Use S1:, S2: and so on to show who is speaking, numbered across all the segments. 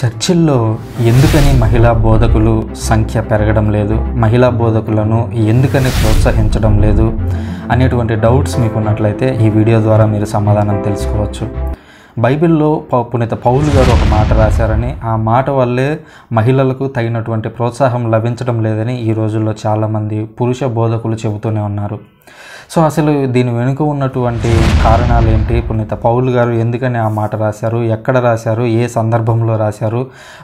S1: చర్చిల్లో ఎందుకని మహిళా బోధకులు సంఖ్య పెరగడం లేదు మహిళా బోధకులను ఎందుకని ప్రోత్సహించడం లేదు అనేటువంటి డౌట్స్ మీకున్నట్లయితే ఈ వీడియో ద్వారా మీరు సమాధానం తెలుసుకోవచ్చు బైబిల్లో పునీత పౌలు గారు ఒక మాట రాశారని ఆ మాట వల్లే మహిళలకు తగినటువంటి ప్రోత్సాహం లభించడం లేదని ఈ రోజుల్లో చాలామంది పురుష బోధకులు చెబుతూనే ఉన్నారు సో అసలు దీని వెనుక ఉన్నటువంటి కారణాలు ఏంటి పునీత పౌల్ గారు ఎందుకని ఆ మాట రాశారు ఎక్కడ రాశారు ఏ సందర్భంలో రాశారు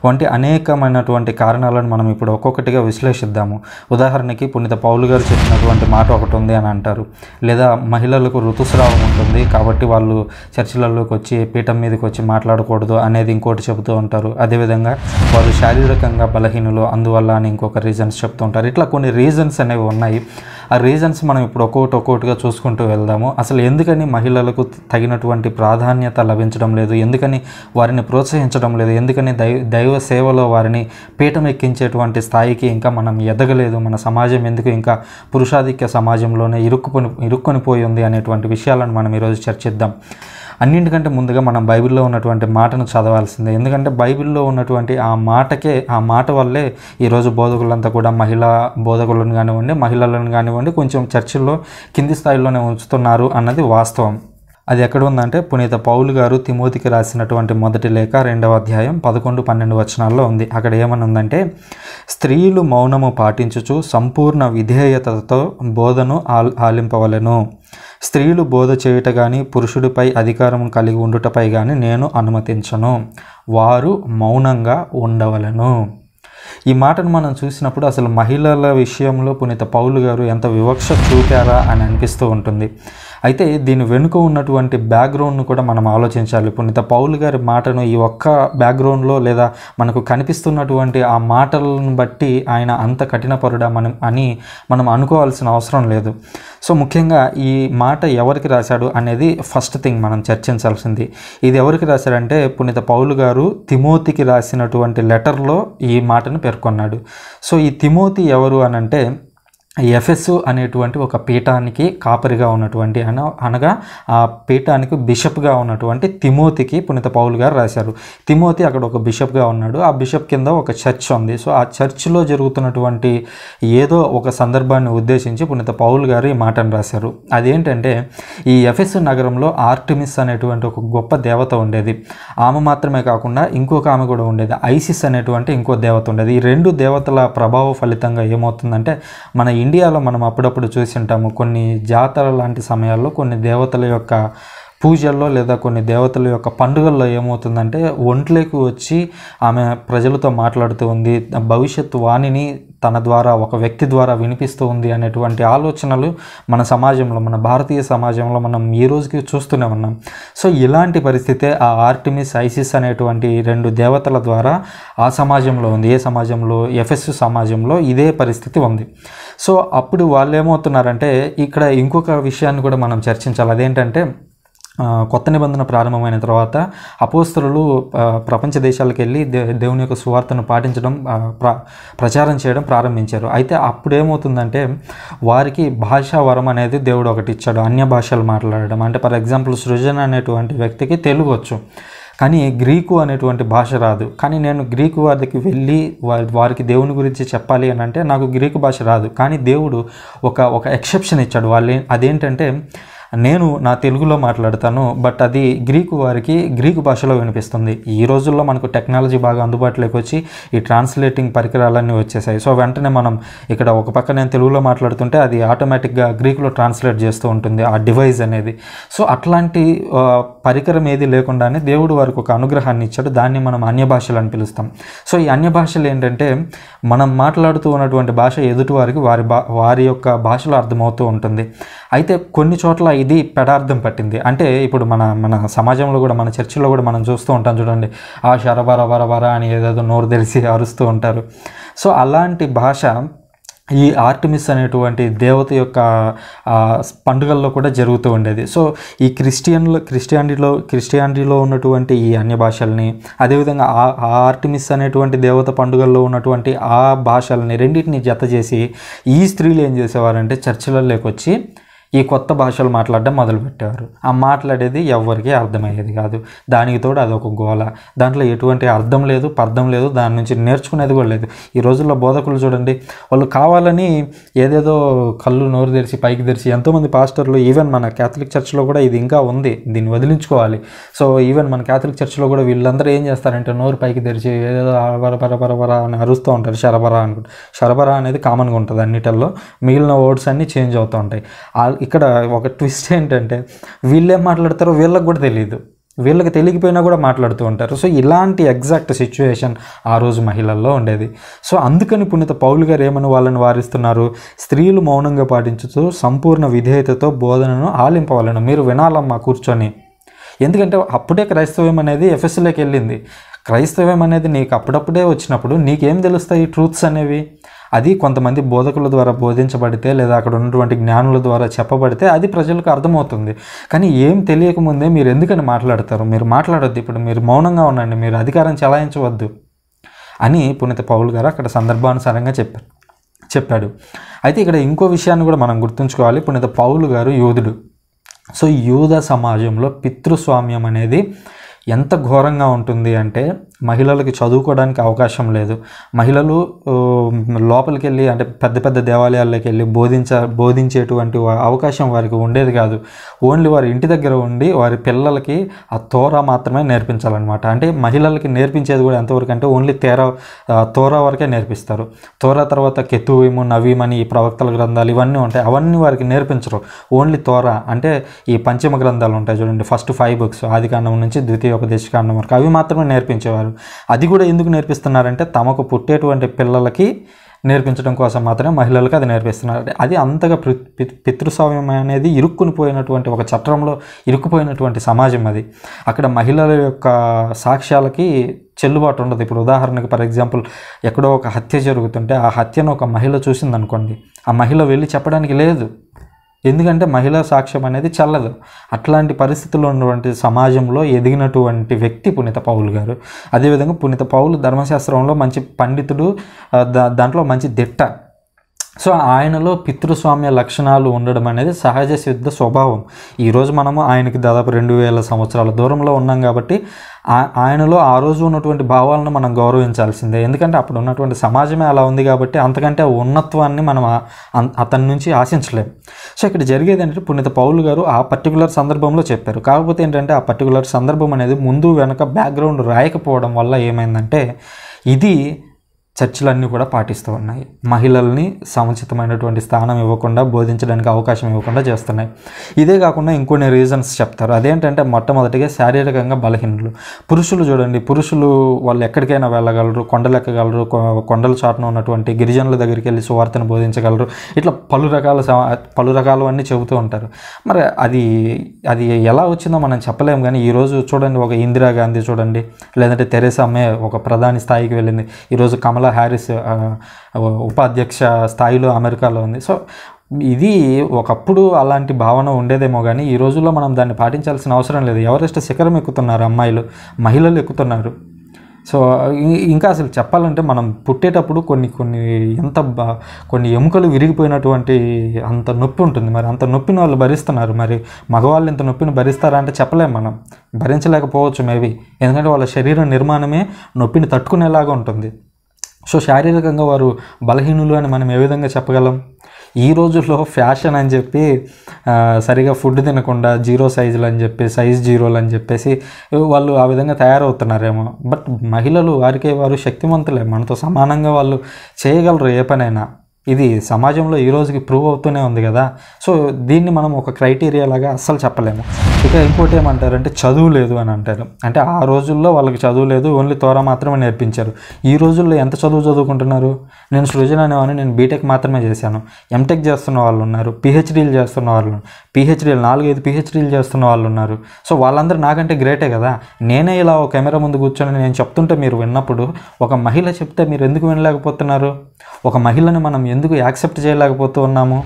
S1: వంటి అనేకమైనటువంటి కారణాలను మనం ఇప్పుడు ఒక్కొక్కటిగా విశ్లేషిద్దాము ఉదాహరణకి పునీత పౌలు గారు చెప్పినటువంటి మాట ఒకటి ఉంది అని అంటారు లేదా మహిళలకు ఋతుస్రావం ఉంటుంది కాబట్టి వాళ్ళు చర్చిలలోకి వచ్చి పీఠం మీదకి వచ్చి మాట్లాడకూడదు అనేది ఇంకోటి చెబుతూ ఉంటారు అదేవిధంగా వాళ్ళు శారీరకంగా బలహీనులు అందువల్ల అని ఇంకొక రీజన్స్ చెప్తూ ఉంటారు ఇట్లా కొన్ని రీజన్స్ అనేవి ఉన్నాయి ఆ రీజన్స్ మనం ఇప్పుడు ఒక్కొక్కటి ఒక్కొక్కటిగా చూసుకుంటూ వెళ్దాము అసలు ఎందుకని మహిళలకు తగినటువంటి ప్రాధాన్యత లభించడం లేదు ఎందుకని వారిని ప్రోత్సహించడం లేదు ఎందుకని దైవ దైవ సేవలో వారిని పీఠం ఎక్కించేటువంటి స్థాయికి ఇంకా మనం ఎదగలేదు మన సమాజం ఎందుకు ఇంకా పురుషాధిక్య సమాజంలోనే ఇరుక్కుని ఇరుక్కొని ఉంది అనేటువంటి విషయాలను మనం ఈరోజు చర్చిద్దాం అన్నింటికంటే ముందుగా మనం బైబిల్లో ఉన్నటువంటి మాటను చదవాల్సిందే ఎందుకంటే బైబిల్లో ఉన్నటువంటి ఆ మాటకే ఆ మాట వల్లే ఈరోజు బోధకులంతా కూడా మహిళా బోధకులను కానివ్వండి మహిళలను కానివ్వండి కొంచెం చర్చిల్లో కింది స్థాయిలోనే ఉంచుతున్నారు అన్నది వాస్తవం అది ఎక్కడ ఉందంటే పునీత పౌల్ గారు తిమోతికి రాసినటువంటి మొదటి లేఖ రెండవ అధ్యాయం పదకొండు పన్నెండు వచనాల్లో ఉంది అక్కడ ఏమని ఉందంటే స్త్రీలు మౌనము పాటించుచు సంపూర్ణ విధేయతతో బోధను ఆలింపవలను స్త్రీలు బోధ చేయుట కానీ పురుషుడిపై అధికారం కలిగి ఉండుటపై కానీ నేను అనుమతించను వారు మౌనంగా ఉండవలను ఈ మాటను మనం చూసినప్పుడు అసలు మహిళల విషయంలో పునీత పౌలు గారు ఎంత వివక్ష చూపారా అని అనిపిస్తూ ఉంటుంది అయితే దీని వెనుక ఉన్నటువంటి బ్యాక్గ్రౌండ్ను కూడా మనం ఆలోచించాలి పునీత పౌల్ గారి మాటను ఈ ఒక్క బ్యాక్గ్రౌండ్లో లేదా మనకు కనిపిస్తున్నటువంటి ఆ మాటలను బట్టి ఆయన అంత కఠినపరుడా మనం అని మనం అనుకోవాల్సిన అవసరం లేదు సో ముఖ్యంగా ఈ మాట ఎవరికి రాశాడు అనేది ఫస్ట్ థింగ్ మనం చర్చించాల్సింది ఇది ఎవరికి రాశాడంటే పునీత పౌలు గారు తిమోతికి రాసినటువంటి లెటర్లో ఈ మాటను పేర్కొన్నాడు సో ఈ తిమోతి ఎవరు అనంటే ఎఫెస్ అనేటువంటి ఒక పీఠానికి కాపరిగా ఉన్నటువంటి అన అనగా ఆ పీఠానికి బిషప్గా ఉన్నటువంటి తిమోతికి పునీత పౌలు గారు రాశారు తిమోతి అక్కడ ఒక బిషప్గా ఉన్నాడు ఆ బిషప్ కింద ఒక చర్చ్ ఉంది సో ఆ చర్చ్లో జరుగుతున్నటువంటి ఏదో ఒక సందర్భాన్ని ఉద్దేశించి పునీత పౌలు గారు ఈ మాటను రాశారు అదేంటంటే ఈ ఎఫ్ఎస్ నగరంలో ఆర్టిమిస్ అనేటువంటి ఒక గొప్ప దేవత ఉండేది ఆమె మాత్రమే కాకుండా ఇంకొక ఆమె కూడా ఉండేది ఐసిస్ అనేటువంటి ఇంకో దేవత ఉండేది ఈ రెండు దేవతల ప్రభావ ఫలితంగా ఏమవుతుందంటే మన ఇండియాలో మనం అప్పుడప్పుడు చూసి ఉంటాము కొన్ని జాతర లాంటి సమయాల్లో కొన్ని దేవతల యొక్క పూజల్లో లేదా కొన్ని దేవతల యొక్క పండుగల్లో ఏమవుతుందంటే ఒంట్లోకి వచ్చి ఆమె ప్రజలతో మాట్లాడుతూ ఉంది భవిష్యత్ వాణిని తన ద్వారా ఒక వ్యక్తి ద్వారా వినిపిస్తూ ఉంది అనేటువంటి ఆలోచనలు మన సమాజంలో మన భారతీయ సమాజంలో మనం ఈ రోజుకి చూస్తూనే ఉన్నాం సో ఇలాంటి పరిస్థితే ఆ ఆర్టిమిస్ ఐసిస్ అనేటువంటి రెండు దేవతల ద్వారా ఆ సమాజంలో ఉంది ఏ సమాజంలో ఎఫ్ఎస్ సమాజంలో ఇదే పరిస్థితి ఉంది సో అప్పుడు వాళ్ళు ఏమవుతున్నారంటే ఇక్కడ ఇంకొక విషయాన్ని కూడా మనం చర్చించాలి అదేంటంటే కొత్త నిబంధన ప్రారంభమైన తర్వాత అపోస్తలు ప్రపంచ దేశాలకు వెళ్ళి దేవుని యొక్క సువార్తను పాటించడం ప్రచారం చేయడం ప్రారంభించారు అయితే అప్పుడేమవుతుందంటే వారికి భాషా వరం అనేది దేవుడు ఒకటి ఇచ్చాడు అన్య భాషలు మాట్లాడడం అంటే ఫర్ ఎగ్జాంపుల్ సృజన అనేటువంటి వ్యక్తికి తెలుగు వచ్చు కానీ గ్రీకు అనేటువంటి భాష రాదు కానీ నేను గ్రీకు వారికి వెళ్ళి వారికి దేవుని గురించి చెప్పాలి అని అంటే నాకు గ్రీకు భాష రాదు కానీ దేవుడు ఒక ఒక ఎక్సెప్షన్ ఇచ్చాడు వాళ్ళు అదేంటంటే నేను నా తెలుగులో మాట్లాడతాను బట్ అది గ్రీకు వారికి గ్రీకు భాషలో వినిపిస్తుంది ఈ రోజుల్లో మనకు టెక్నాలజీ బాగా అందుబాటులోకి వచ్చి ఈ ట్రాన్స్లేటింగ్ పరికరాలన్నీ వచ్చేసాయి సో వెంటనే మనం ఇక్కడ ఒక పక్క నేను తెలుగులో మాట్లాడుతుంటే అది ఆటోమేటిక్గా గ్రీకులో ట్రాన్స్లేట్ చేస్తూ ఉంటుంది ఆ డివైజ్ అనేది సో అట్లాంటి పరికరం ఏది లేకుండానే దేవుడు వారికి ఒక అనుగ్రహాన్ని ఇచ్చాడు దాన్ని మనం అన్య భాషలు అని పిలుస్తాం సో ఈ అన్య భాషలు ఏంటంటే మనం మాట్లాడుతూ ఉన్నటువంటి భాష ఎదుటి వారికి వారి బా వారి యొక్క భాషలో అర్థమవుతూ ఉంటుంది అయితే కొన్ని చోట్ల ఇది పెడార్థం పట్టింది అంటే ఇప్పుడు మన మన సమాజంలో కూడా మన చర్చిలో కూడా మనం చూస్తూ ఉంటాం చూడండి ఆ శరబర వరవర అని ఏదేదో నోరు తెలిసి అరుస్తూ ఉంటారు సో అలాంటి భాష ఈ ఆర్టిమిస్ అనేటువంటి దేవత యొక్క పండుగల్లో కూడా జరుగుతూ ఉండేది సో ఈ క్రిస్టియన్లో క్రిస్టియానిటీలో క్రిస్టియానిటీలో ఉన్నటువంటి ఈ అన్య భాషల్ని అదేవిధంగా ఆ ఆర్టిమిస్ అనేటువంటి దేవత పండుగల్లో ఉన్నటువంటి ఆ భాషల్ని రెండింటిని జత చేసి ఈ స్త్రీలు ఏం చేసేవారంటే చర్చిలలోకి వచ్చి ఈ కొత్త భాషలు మాట్లాడడం మొదలుపెట్టారు ఆ మాట్లాడేది ఎవరికీ అర్థమయ్యేది కాదు దానికి తోడు అదొక గోల దాంట్లో ఎటువంటి అర్థం లేదు పర్థం లేదు దాని నుంచి నేర్చుకునేది కూడా లేదు ఈ రోజుల్లో బోధకులు చూడండి వాళ్ళు కావాలని ఏదేదో కళ్ళు నోరు తెరిచి పైకి తెరిచి ఎంతోమంది పాస్టర్లు ఈవెన్ మన క్యాథలిక్ చర్చ్లో కూడా ఇది ఇంకా ఉంది దీన్ని వదిలించుకోవాలి సో ఈవెన్ మన క్యాథలిక్ చర్చ్లో కూడా వీళ్ళందరూ ఏం చేస్తారంటే నోరు పైకి తెరిచి ఏదేదో పర అని అరుస్తూ ఉంటారు శరబరా అనుకుంటారు శరబరా అనేది కామన్గా ఉంటుంది అన్నిటిల్లో మిగిలిన వర్డ్స్ అన్నీ చేంజ్ అవుతూ ఉంటాయి ఇక్కడ ఒక ట్విస్ట్ ఏంటంటే వీళ్ళేం మాట్లాడతారో వీళ్ళకి కూడా తెలియదు వీళ్ళకి తెలియకపోయినా కూడా మాట్లాడుతూ ఉంటారు సో ఇలాంటి ఎగ్జాక్ట్ సిచ్యువేషన్ ఆ రోజు మహిళల్లో ఉండేది సో అందుకని పుణ్యత పౌలు గారు ఏమని వాళ్ళని వారిస్తున్నారు స్త్రీలు మౌనంగా పాటించుతూ సంపూర్ణ విధేయతతో బోధనను ఆలింపవాలను మీరు వినాలమ్మా కూర్చొని ఎందుకంటే అప్పుడే క్రైస్తవ్యం అనేది ఎఫ్ఎస్లోకి వెళ్ళింది క్రైస్తవ్యం అనేది నీకు అప్పుడప్పుడే వచ్చినప్పుడు నీకేం తెలుస్తాయి ట్రూత్స్ అనేవి అది కొంతమంది బోధకుల ద్వారా బోధించబడితే లేదా అక్కడ ఉన్నటువంటి జ్ఞానుల ద్వారా చెప్పబడితే అది ప్రజలకు అర్థమవుతుంది కానీ ఏం తెలియకముందే మీరు ఎందుకని మాట్లాడతారు మీరు మాట్లాడొద్దు ఇప్పుడు మీరు మౌనంగా ఉండండి మీరు అధికారం చెలాయించవద్దు అని పునీత పౌల్ గారు అక్కడ సందర్భానుసారంగా చెప్పారు చెప్పాడు అయితే ఇక్కడ ఇంకో విషయాన్ని కూడా మనం గుర్తుంచుకోవాలి పునీత పౌలు గారు యూదుడు సో యూద సమాజంలో పితృస్వామ్యం అనేది ఎంత ఘోరంగా ఉంటుంది అంటే మహిళలకి చదువుకోవడానికి అవకాశం లేదు మహిళలు లోపలికి వెళ్ళి అంటే పెద్ద పెద్ద దేవాలయాల్లోకి వెళ్ళి బోధించ బోధించేటువంటి అవకాశం వారికి ఉండేది కాదు ఓన్లీ వారి ఇంటి దగ్గర ఉండి వారి పిల్లలకి ఆ తోర మాత్రమే నేర్పించాలన్నమాట అంటే మహిళలకి నేర్పించేది కూడా ఎంతవరకు అంటే ఓన్లీ తేర తోర వరకే నేర్పిస్తారు తోర తర్వాత కెతువీము నవీమని ఈ ప్రవక్తల గ్రంథాలు ఇవన్నీ ఉంటాయి అవన్నీ వారికి నేర్పించరు ఓన్లీ తోర అంటే ఈ పంచమ గ్రంథాలు ఉంటాయి చూడండి ఫస్ట్ ఫైవ్ బుక్స్ ఆదికాండం నుంచి ద్వితీయ కాండం వరకు అవి మాత్రమే నేర్పించేవారు అది కూడా ఎందుకు నేర్పిస్తున్నారంటే తమకు పుట్టేటువంటి పిల్లలకి నేర్పించడం కోసం మాత్రమే మహిళలకు అది నేర్పిస్తున్నారు అది అంతగా పితృస్వామ్యం అనేది ఇరుక్కుని పోయినటువంటి ఒక చట్టంలో ఇరుక్కుపోయినటువంటి సమాజం అది అక్కడ మహిళల యొక్క సాక్ష్యాలకి చెల్లుబాటు ఉండదు ఇప్పుడు ఉదాహరణకి ఫర్ ఎగ్జాంపుల్ ఎక్కడో ఒక హత్య జరుగుతుంటే ఆ హత్యను ఒక మహిళ చూసిందనుకోండి ఆ మహిళ వెళ్ళి చెప్పడానికి లేదు ఎందుకంటే మహిళా సాక్ష్యం అనేది చల్లదు అట్లాంటి పరిస్థితుల్లో ఉన్నటువంటి సమాజంలో ఎదిగినటువంటి వ్యక్తి పునీత పౌల్ గారు అదేవిధంగా పునీత పౌలు ధర్మశాస్త్రంలో మంచి పండితుడు దాంట్లో మంచి దిట్ట సో ఆయనలో పితృస్వామ్య లక్షణాలు ఉండడం అనేది సహజ సిద్ధ స్వభావం ఈరోజు మనము ఆయనకి దాదాపు రెండు వేల సంవత్సరాల దూరంలో ఉన్నాం కాబట్టి ఆయనలో ఆ రోజు ఉన్నటువంటి భావాలను మనం గౌరవించాల్సిందే ఎందుకంటే అప్పుడు ఉన్నటువంటి సమాజమే అలా ఉంది కాబట్టి అంతకంటే ఉన్నత్వాన్ని మనం అతని నుంచి ఆశించలేం సో ఇక్కడ జరిగేది ఏంటంటే పుణ్యత పౌలు గారు ఆ పర్టికులర్ సందర్భంలో చెప్పారు కాకపోతే ఏంటంటే ఆ పర్టికులర్ సందర్భం అనేది ముందు వెనక బ్యాక్గ్రౌండ్ రాయకపోవడం వల్ల ఏమైందంటే ఇది చర్చిలన్నీ కూడా పాటిస్తూ ఉన్నాయి మహిళల్ని సముచితమైనటువంటి స్థానం ఇవ్వకుండా బోధించడానికి అవకాశం ఇవ్వకుండా చేస్తున్నాయి ఇదే కాకుండా ఇంకొన్ని రీజన్స్ చెప్తారు అదేంటంటే మొట్టమొదటిగా శారీరకంగా బలహీనులు పురుషులు చూడండి పురుషులు వాళ్ళు ఎక్కడికైనా వెళ్ళగలరు కొండలెక్కగలరు కొండల చాటున ఉన్నటువంటి గిరిజనుల దగ్గరికి వెళ్ళి సువార్తను బోధించగలరు ఇట్లా పలు రకాల పలు రకాలు అన్నీ చెబుతూ ఉంటారు మరి అది అది ఎలా వచ్చిందో మనం చెప్పలేము కానీ ఈరోజు చూడండి ఒక ఇందిరాగాంధీ చూడండి లేదంటే తెరేసా మే ఒక ప్రధాని స్థాయికి వెళ్ళింది ఈరోజు కమల కమలా హ్యారిస్ ఉపాధ్యక్ష స్థాయిలో అమెరికాలో ఉంది సో ఇది ఒకప్పుడు అలాంటి భావన ఉండేదేమో కానీ ఈ రోజుల్లో మనం దాన్ని పాటించాల్సిన అవసరం లేదు ఎవరెస్ట్ శిఖరం ఎక్కుతున్నారు అమ్మాయిలు మహిళలు ఎక్కుతున్నారు సో ఇంకా అసలు చెప్పాలంటే మనం పుట్టేటప్పుడు కొన్ని కొన్ని ఎంత కొన్ని ఎముకలు విరిగిపోయినటువంటి అంత నొప్పి ఉంటుంది మరి అంత నొప్పిని వాళ్ళు భరిస్తున్నారు మరి మగవాళ్ళు ఇంత నొప్పిని భరిస్తారా అంటే చెప్పలేము మనం భరించలేకపోవచ్చు మేబీ ఎందుకంటే వాళ్ళ శరీర నిర్మాణమే నొప్పిని తట్టుకునేలాగా ఉంటుంది సో శారీరకంగా వారు బలహీనులు అని మనం ఏ విధంగా చెప్పగలం ఈ రోజుల్లో ఫ్యాషన్ అని చెప్పి సరిగా ఫుడ్ తినకుండా జీరో సైజులు అని చెప్పి సైజ్ జీరోలు అని చెప్పేసి వాళ్ళు ఆ విధంగా తయారవుతున్నారేమో బట్ మహిళలు వారికే వారు శక్తివంతులే మనతో సమానంగా వాళ్ళు చేయగలరు ఏ పనైనా ఇది సమాజంలో ఈ రోజుకి ప్రూవ్ అవుతూనే ఉంది కదా సో దీన్ని మనం ఒక క్రైటీరియా లాగా అస్సలు చెప్పలేము ఇక ఇంకోటి ఏమంటారంటే చదువు లేదు అని అంటారు అంటే ఆ రోజుల్లో వాళ్ళకి చదువు లేదు ఓన్లీ త్వర మాత్రమే నేర్పించారు ఈ రోజుల్లో ఎంత చదువు చదువుకుంటున్నారు నేను సృజన అనేవాడిని నేను బీటెక్ మాత్రమే చేశాను ఎంటెక్ చేస్తున్న వాళ్ళు ఉన్నారు పిహెచ్డీలు చేస్తున్న వాళ్ళు పిహెచ్డీలు నాలుగైదు పిహెచ్డీలు చేస్తున్న వాళ్ళు ఉన్నారు సో వాళ్ళందరూ నాకంటే గ్రేటే కదా నేనే ఇలా ఒక కెమెరా ముందు కూర్చొని నేను చెప్తుంటే మీరు విన్నప్పుడు ఒక మహిళ చెప్తే మీరు ఎందుకు వినలేకపోతున్నారు ఒక మహిళని మనం ఎందుకు యాక్సెప్ట్ చేయలేకపోతూ ఉన్నాము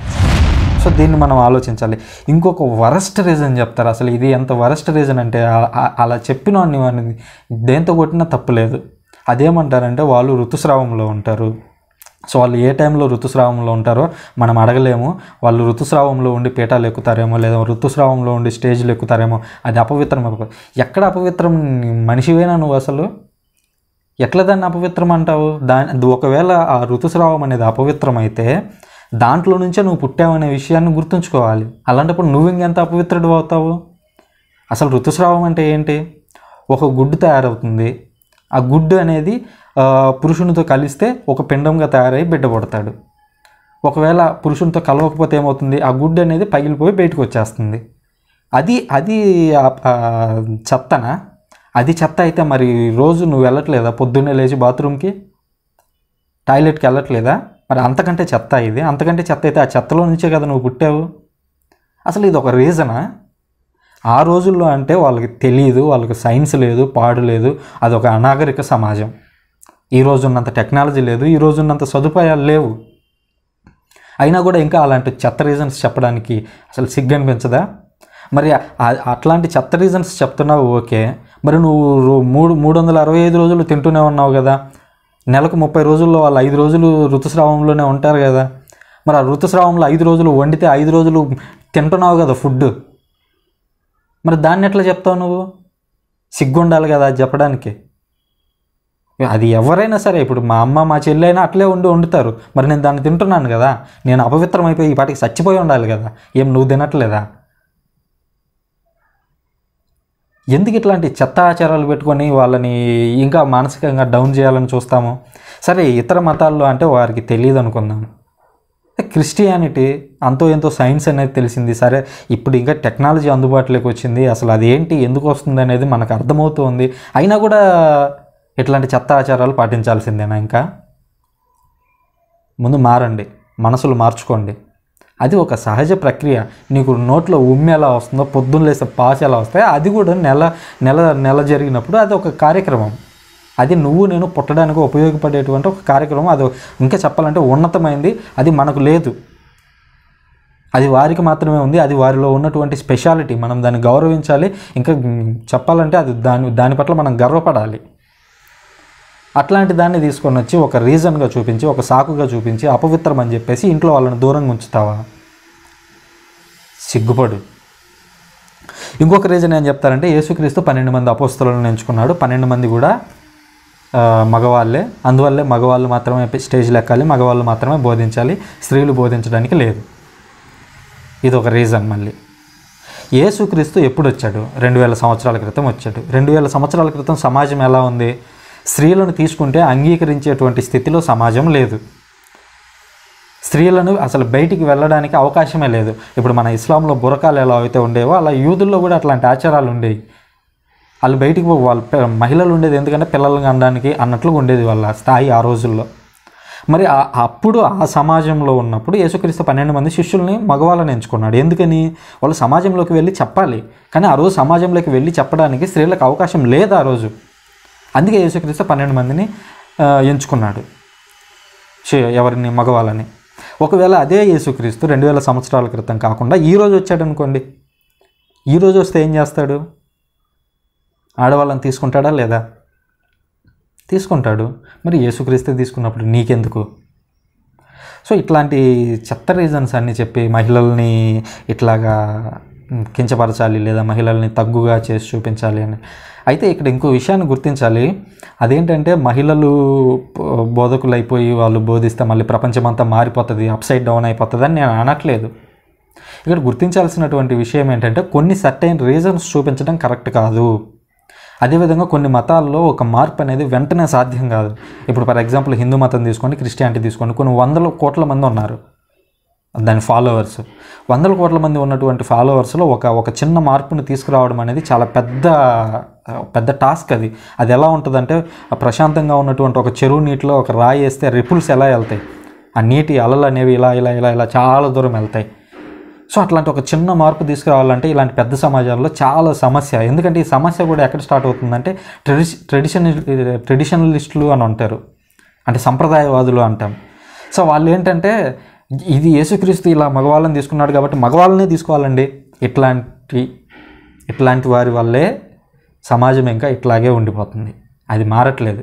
S1: సో దీన్ని మనం ఆలోచించాలి ఇంకొక వరస్ట్ రీజన్ చెప్తారు అసలు ఇది ఎంత వరస్ట్ రీజన్ అంటే అలా చెప్పిన వాడిని దేంతో కొట్టినా తప్పులేదు అదేమంటారంటే వాళ్ళు ఋతుస్రావంలో ఉంటారు సో వాళ్ళు ఏ టైంలో ఋతుస్రావంలో ఉంటారో మనం అడగలేము వాళ్ళు ఋతుస్రావంలో ఉండి పీఠాలు ఎక్కుతారేమో లేదా ఋతుస్రావంలో ఉండి స్టేజ్లు ఎక్కుతారేమో అది అపవిత్రం ఎక్కడ అపవిత్రం మనిషివేనా నువ్వు అసలు ఎట్లా దాన్ని అపవిత్రం అంటావు దాని ఒకవేళ ఆ ఋతుస్రావం అనేది అపవిత్రం అయితే దాంట్లో నుంచే నువ్వు పుట్టావనే విషయాన్ని గుర్తుంచుకోవాలి అలాంటప్పుడు నువ్వు ఇంకెంత అపవిత్రుడు అవుతావు అసలు ఋతుస్రావం అంటే ఏంటి ఒక గుడ్డు తయారవుతుంది ఆ గుడ్డు అనేది పురుషునితో కలిస్తే ఒక పిండంగా తయారై బిడ్డ పడతాడు ఒకవేళ పురుషునితో కలవకపోతే ఏమవుతుంది ఆ గుడ్డు అనేది పగిలిపోయి బయటకు వచ్చేస్తుంది అది అది చెత్తనా అది చెత్త అయితే మరి రోజు నువ్వు వెళ్ళట్లేదా పొద్దున్నే లేచి బాత్రూమ్కి టాయిలెట్కి వెళ్ళట్లేదా మరి అంతకంటే చెత్త ఇది అంతకంటే చెత్త అయితే ఆ చెత్తలో నుంచే కదా నువ్వు పుట్టావు అసలు ఇది ఒక రీజనా ఆ రోజుల్లో అంటే వాళ్ళకి తెలియదు వాళ్ళకి సైన్స్ లేదు పాడు లేదు అది ఒక అనాగరిక సమాజం ఈ రోజున్నంత టెక్నాలజీ లేదు ఈ రోజున్నంత సదుపాయాలు లేవు అయినా కూడా ఇంకా అలాంటి చెత్త రీజన్స్ చెప్పడానికి అసలు సిగ్గు అనిపించదా మరి అట్లాంటి చెత్త రీజన్స్ చెప్తున్నావు ఓకే మరి నువ్వు మూడు మూడు వందల అరవై ఐదు రోజులు తింటూనే ఉన్నావు కదా నెలకు ముప్పై రోజుల్లో వాళ్ళు ఐదు రోజులు ఋతుస్రావంలోనే ఉంటారు కదా మరి ఆ ఋతుస్రావంలో ఐదు రోజులు వండితే ఐదు రోజులు తింటున్నావు కదా ఫుడ్ మరి దాన్ని ఎట్లా చెప్తావు నువ్వు సిగ్గుండాలి కదా చెప్పడానికి అది ఎవరైనా సరే ఇప్పుడు మా అమ్మ మా చెల్లి అయినా అట్లే ఉండి వండుతారు మరి నేను దాన్ని తింటున్నాను కదా నేను అపవిత్రమైపోయి వాటికి ఈ పాటికి చచ్చిపోయి ఉండాలి కదా ఏం నువ్వు తినట్లేదా ఎందుకు ఇట్లాంటి చెత్త ఆచారాలు పెట్టుకొని వాళ్ళని ఇంకా మానసికంగా డౌన్ చేయాలని చూస్తాము సరే ఇతర మతాల్లో అంటే వారికి తెలియదు అనుకుందాం క్రిస్టియానిటీ అంతో ఎంతో సైన్స్ అనేది తెలిసింది సరే ఇప్పుడు ఇంకా టెక్నాలజీ అందుబాటులోకి వచ్చింది అసలు అది ఏంటి ఎందుకు వస్తుంది అనేది మనకు అర్థమవుతుంది అయినా కూడా ఇట్లాంటి చెత్త ఆచారాలు పాటించాల్సిందేనా ఇంకా ముందు మారండి మనసులు మార్చుకోండి అది ఒక సహజ ప్రక్రియ నీకు నోట్లో ఉమ్మి ఎలా వస్తుందో పొద్దున్న లేస్తే పాస్ ఎలా వస్తాయో అది కూడా నెల నెల నెల జరిగినప్పుడు అది ఒక కార్యక్రమం అది నువ్వు నేను పుట్టడానికి ఉపయోగపడేటువంటి ఒక కార్యక్రమం అది ఇంకా చెప్పాలంటే ఉన్నతమైంది అది మనకు లేదు అది వారికి మాత్రమే ఉంది అది వారిలో ఉన్నటువంటి స్పెషాలిటీ మనం దాన్ని గౌరవించాలి ఇంకా చెప్పాలంటే అది దాని దాని పట్ల మనం గర్వపడాలి అట్లాంటి దాన్ని తీసుకొని వచ్చి ఒక రీజన్గా చూపించి ఒక సాకుగా చూపించి అపవిత్రం అని చెప్పేసి ఇంట్లో వాళ్ళని దూరంగా ఉంచుతావా సిగ్గుపడు ఇంకొక రీజన్ ఏం చెప్తారంటే యేసుక్రీస్తు పన్నెండు మంది అపోస్తులను ఎంచుకున్నాడు పన్నెండు మంది కూడా మగవాళ్ళే అందువల్లే మగవాళ్ళు మాత్రమే స్టేజ్లు ఎక్కాలి మగవాళ్ళు మాత్రమే బోధించాలి స్త్రీలు బోధించడానికి లేదు ఇది ఒక రీజన్ మళ్ళీ యేసుక్రీస్తు ఎప్పుడు వచ్చాడు రెండు వేల సంవత్సరాల క్రితం వచ్చాడు రెండు వేల సంవత్సరాల క్రితం సమాజం ఎలా ఉంది స్త్రీలను తీసుకుంటే అంగీకరించేటువంటి స్థితిలో సమాజం లేదు స్త్రీలను అసలు బయటికి వెళ్ళడానికి అవకాశమే లేదు ఇప్పుడు మన ఇస్లాంలో బురకాలు ఎలా అయితే ఉండేవో అలా యూదుల్లో కూడా అట్లాంటి ఆచారాలు ఉండేవి వాళ్ళు బయటికి వాళ్ళ మహిళలు ఉండేది ఎందుకంటే పిల్లలు అనడానికి అన్నట్లుగా ఉండేది వాళ్ళ స్థాయి ఆ రోజుల్లో మరి అప్పుడు ఆ సమాజంలో ఉన్నప్పుడు యేసుక్రీస్తు పన్నెండు మంది శిష్యుల్ని మగవాళ్ళని ఎంచుకున్నాడు ఎందుకని వాళ్ళు సమాజంలోకి వెళ్ళి చెప్పాలి కానీ ఆ రోజు సమాజంలోకి వెళ్ళి చెప్పడానికి స్త్రీలకు అవకాశం లేదు ఆ రోజు అందుకే యేసుక్రీస్తు పన్నెండు మందిని ఎంచుకున్నాడు ఎవరిని మగవాళ్ళని ఒకవేళ అదే యేసుక్రీస్తు రెండు వేల సంవత్సరాల క్రితం కాకుండా ఈరోజు వచ్చాడు అనుకోండి ఈరోజు వస్తే ఏం చేస్తాడు ఆడవాళ్ళని తీసుకుంటాడా లేదా తీసుకుంటాడు మరి యేసుక్రీస్తే తీసుకున్నప్పుడు నీకెందుకు సో ఇట్లాంటి చెత్త రీజన్స్ అన్ని చెప్పి మహిళల్ని ఇట్లాగా కించపరచాలి లేదా మహిళల్ని తగ్గుగా చేసి చూపించాలి అని అయితే ఇక్కడ ఇంకో విషయాన్ని గుర్తించాలి అదేంటంటే మహిళలు బోధకులు అయిపోయి వాళ్ళు బోధిస్తే మళ్ళీ ప్రపంచమంతా మారిపోతుంది అప్సైడ్ డౌన్ అయిపోతుంది అని నేను అనట్లేదు ఇక్కడ గుర్తించాల్సినటువంటి విషయం ఏంటంటే కొన్ని సర్టైన్ రీజన్స్ చూపించడం కరెక్ట్ కాదు అదేవిధంగా కొన్ని మతాల్లో ఒక మార్పు అనేది వెంటనే సాధ్యం కాదు ఇప్పుడు ఫర్ ఎగ్జాంపుల్ హిందూ మతం తీసుకోండి క్రిస్టియానిటీ తీసుకోండి కొన్ని వందల కోట్ల మంది ఉన్నారు దాని ఫాలోవర్స్ వందల కోట్ల మంది ఉన్నటువంటి ఫాలోవర్స్లో ఒక ఒక చిన్న మార్పుని తీసుకురావడం అనేది చాలా పెద్ద పెద్ద టాస్క్ అది అది ఎలా ఉంటుందంటే ప్రశాంతంగా ఉన్నటువంటి ఒక చెరువు నీటిలో ఒక రాయి వేస్తే రిపుల్స్ ఎలా వెళ్తాయి ఆ నీటి అలలు అనేవి ఇలా ఇలా ఇలా ఇలా చాలా దూరం వెళ్తాయి సో అట్లాంటి ఒక చిన్న మార్పు తీసుకురావాలంటే ఇలాంటి పెద్ద సమాజాల్లో చాలా సమస్య ఎందుకంటే ఈ సమస్య కూడా ఎక్కడ స్టార్ట్ అవుతుందంటే ట్రెడిషన్ ట్రెడిషనలిస్టులు అని అంటారు అంటే సంప్రదాయవాదులు అంటాం సో వాళ్ళు ఏంటంటే ఇది యేసుక్రీస్తు ఇలా మగవాళ్ళని తీసుకున్నాడు కాబట్టి మగవాళ్ళనే తీసుకోవాలండి ఇట్లాంటి ఇట్లాంటి వారి వల్లే సమాజం ఇంకా ఇట్లాగే ఉండిపోతుంది అది మారట్లేదు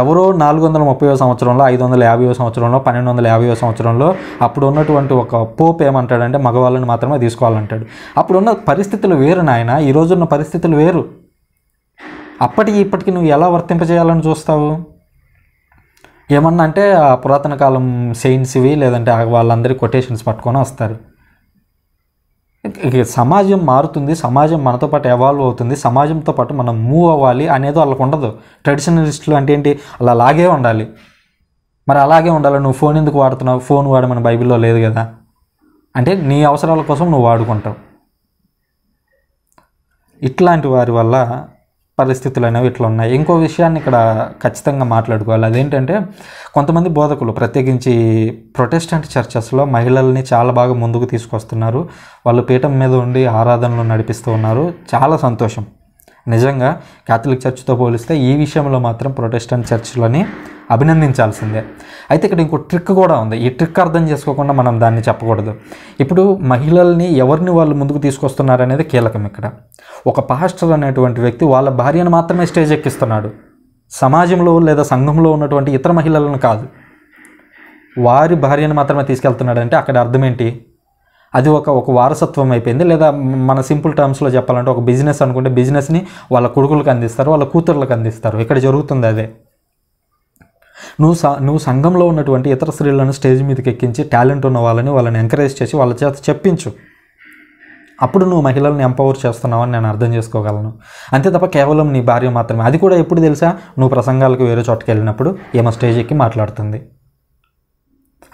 S1: ఎవరో నాలుగు వందల ముప్పై సంవత్సరంలో ఐదు వందల యాభై సంవత్సరంలో పన్నెండు వందల యాభై సంవత్సరంలో అప్పుడు ఉన్నటువంటి ఒక పోప్ ఏమంటాడంటే మగవాళ్ళని మాత్రమే తీసుకోవాలంటాడు అప్పుడున్న పరిస్థితులు వేరు నాయన ఈరోజున్న పరిస్థితులు వేరు అప్పటికి ఇప్పటికి నువ్వు ఎలా వర్తింపజేయాలని చూస్తావు ఏమన్నా అంటే ఆ పురాతన కాలం సెయిన్స్వి లేదంటే వాళ్ళందరి కొటేషన్స్ పట్టుకొని వస్తారు సమాజం మారుతుంది సమాజం మనతో పాటు ఎవాల్వ్ అవుతుంది సమాజంతో పాటు మనం మూవ్ అవ్వాలి అనేది వాళ్ళకు ఉండదు ట్రెడిషనలిస్టులు అంటే ఏంటి అలా అలాగే ఉండాలి మరి అలాగే ఉండాలి నువ్వు ఫోన్ ఎందుకు వాడుతున్నావు ఫోన్ వాడమని బైబిల్లో లేదు కదా అంటే నీ అవసరాల కోసం నువ్వు వాడుకుంటావు ఇట్లాంటి వారి వల్ల పరిస్థితులు అనేవి ఇట్లా ఉన్నాయి ఇంకో విషయాన్ని ఇక్కడ ఖచ్చితంగా మాట్లాడుకోవాలి అదేంటంటే కొంతమంది బోధకులు ప్రత్యేకించి ప్రొటెస్టెంట్ చర్చెస్లో మహిళల్ని చాలా బాగా ముందుకు తీసుకొస్తున్నారు వాళ్ళు పీఠం మీద ఉండి ఆరాధనలు నడిపిస్తూ ఉన్నారు చాలా సంతోషం నిజంగా క్యాథలిక్ చర్చ్తో పోలిస్తే ఈ విషయంలో మాత్రం ప్రొటెస్టెంట్ చర్చ్లని అభినందించాల్సిందే అయితే ఇక్కడ ఇంకో ట్రిక్ కూడా ఉంది ఈ ట్రిక్ అర్థం చేసుకోకుండా మనం దాన్ని చెప్పకూడదు ఇప్పుడు మహిళల్ని ఎవరిని వాళ్ళు ముందుకు తీసుకొస్తున్నారు అనేది కీలకం ఇక్కడ ఒక పాస్టర్ అనేటువంటి వ్యక్తి వాళ్ళ భార్యను మాత్రమే స్టేజ్ ఎక్కిస్తున్నాడు సమాజంలో లేదా సంఘంలో ఉన్నటువంటి ఇతర మహిళలను కాదు వారి భార్యను మాత్రమే తీసుకెళ్తున్నాడంటే అక్కడ అర్థం ఏంటి అది ఒక ఒక వారసత్వం అయిపోయింది లేదా మన సింపుల్ టర్మ్స్లో చెప్పాలంటే ఒక బిజినెస్ అనుకుంటే బిజినెస్ని వాళ్ళ కొడుకులకు అందిస్తారు వాళ్ళ కూతుర్లకు అందిస్తారు ఇక్కడ జరుగుతుంది అదే నువ్వు నువ్వు సంఘంలో ఉన్నటువంటి ఇతర స్త్రీలను స్టేజ్ మీదకి ఎక్కించి టాలెంట్ ఉన్న వాళ్ళని వాళ్ళని ఎంకరేజ్ చేసి వాళ్ళ చేత చెప్పించు అప్పుడు నువ్వు మహిళల్ని ఎంపవర్ చేస్తున్నావని నేను అర్థం చేసుకోగలను అంతే తప్ప కేవలం నీ భార్య మాత్రమే అది కూడా ఎప్పుడు తెలుసా నువ్వు ప్రసంగాలకు వేరే చోటుకి వెళ్ళినప్పుడు ఏమో స్టేజ్ ఎక్కి మాట్లాడుతుంది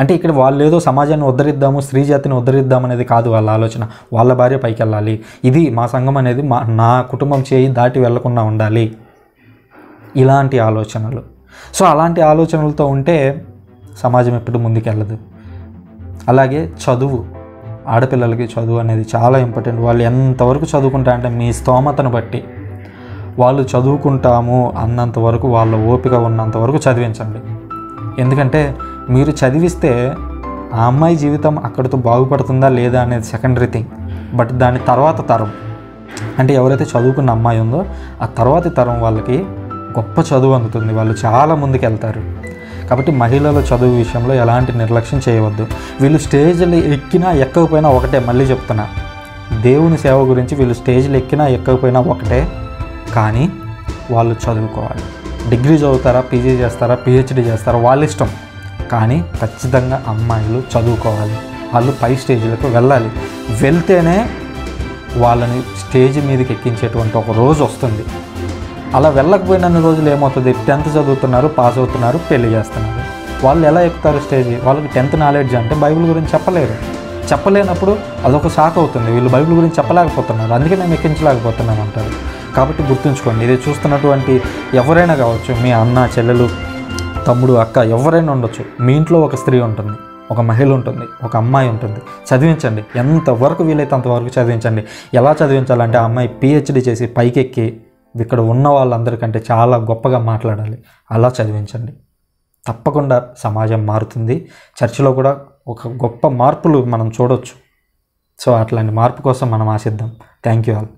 S1: అంటే ఇక్కడ వాళ్ళు ఏదో సమాజాన్ని ఉద్ధరిద్దాము స్త్రీ జాతిని ఉద్ధరిద్దాం అనేది కాదు వాళ్ళ ఆలోచన వాళ్ళ భార్య పైకి వెళ్ళాలి ఇది మా సంఘం అనేది మా నా కుటుంబం చేయి దాటి వెళ్లకుండా ఉండాలి ఇలాంటి ఆలోచనలు సో అలాంటి ఆలోచనలతో ఉంటే సమాజం ఎప్పుడు ముందుకెళ్ళదు అలాగే చదువు ఆడపిల్లలకి చదువు అనేది చాలా ఇంపార్టెంట్ వాళ్ళు ఎంతవరకు చదువుకుంటారు అంటే మీ స్తోమతను బట్టి వాళ్ళు చదువుకుంటాము అన్నంతవరకు వాళ్ళు వాళ్ళ ఓపిక ఉన్నంతవరకు చదివించండి ఎందుకంటే మీరు చదివిస్తే ఆ అమ్మాయి జీవితం అక్కడితో బాగుపడుతుందా లేదా అనేది సెకండరీ థింగ్ బట్ దాని తర్వాత తరం అంటే ఎవరైతే చదువుకున్న అమ్మాయి ఉందో ఆ తర్వాత తరం వాళ్ళకి గొప్ప చదువు అందుతుంది వాళ్ళు చాలా ముందుకు వెళ్తారు కాబట్టి మహిళల చదువు విషయంలో ఎలాంటి నిర్లక్ష్యం చేయవద్దు వీళ్ళు స్టేజ్లు ఎక్కినా ఎక్కకపోయినా ఒకటే మళ్ళీ చెప్తున్నా దేవుని సేవ గురించి వీళ్ళు స్టేజ్లు ఎక్కినా ఎక్కకపోయినా ఒకటే కానీ వాళ్ళు చదువుకోవాలి డిగ్రీ చదువుతారా పీజీ చేస్తారా పిహెచ్డీ చేస్తారా వాళ్ళ ఇష్టం కానీ ఖచ్చితంగా అమ్మాయిలు చదువుకోవాలి వాళ్ళు పై స్టేజ్లకు వెళ్ళాలి వెళ్తేనే వాళ్ళని స్టేజ్ మీదకి ఎక్కించేటువంటి ఒక రోజు వస్తుంది అలా వెళ్ళకపోయినన్ని రోజులు ఏమవుతుంది టెన్త్ చదువుతున్నారు పాస్ అవుతున్నారు పెళ్లి చేస్తున్నారు వాళ్ళు ఎలా ఎక్కుతారు స్టేజ్ వాళ్ళకి టెన్త్ నాలెడ్జ్ అంటే బైబిల్ గురించి చెప్పలేరు చెప్పలేనప్పుడు అదొక షాక్ అవుతుంది వీళ్ళు బైబిల్ గురించి చెప్పలేకపోతున్నారు అందుకే నేను ఎక్కించలేకపోతున్నాం అంటారు కాబట్టి గుర్తుంచుకోండి ఇది చూస్తున్నటువంటి ఎవరైనా కావచ్చు మీ అన్న చెల్లెలు తమ్ముడు అక్క ఎవరైనా ఉండొచ్చు మీ ఇంట్లో ఒక స్త్రీ ఉంటుంది ఒక మహిళ ఉంటుంది ఒక అమ్మాయి ఉంటుంది చదివించండి ఎంతవరకు వీలైతే అంతవరకు చదివించండి ఎలా చదివించాలంటే ఆ అమ్మాయి పిహెచ్డి చేసి పైకెక్కి ఇక్కడ ఉన్న వాళ్ళందరికంటే చాలా గొప్పగా మాట్లాడాలి అలా చదివించండి తప్పకుండా సమాజం మారుతుంది చర్చిలో కూడా ఒక గొప్ప మార్పులు మనం చూడవచ్చు సో అట్లాంటి మార్పు కోసం మనం ఆశిద్దాం థ్యాంక్ యూ ఆల్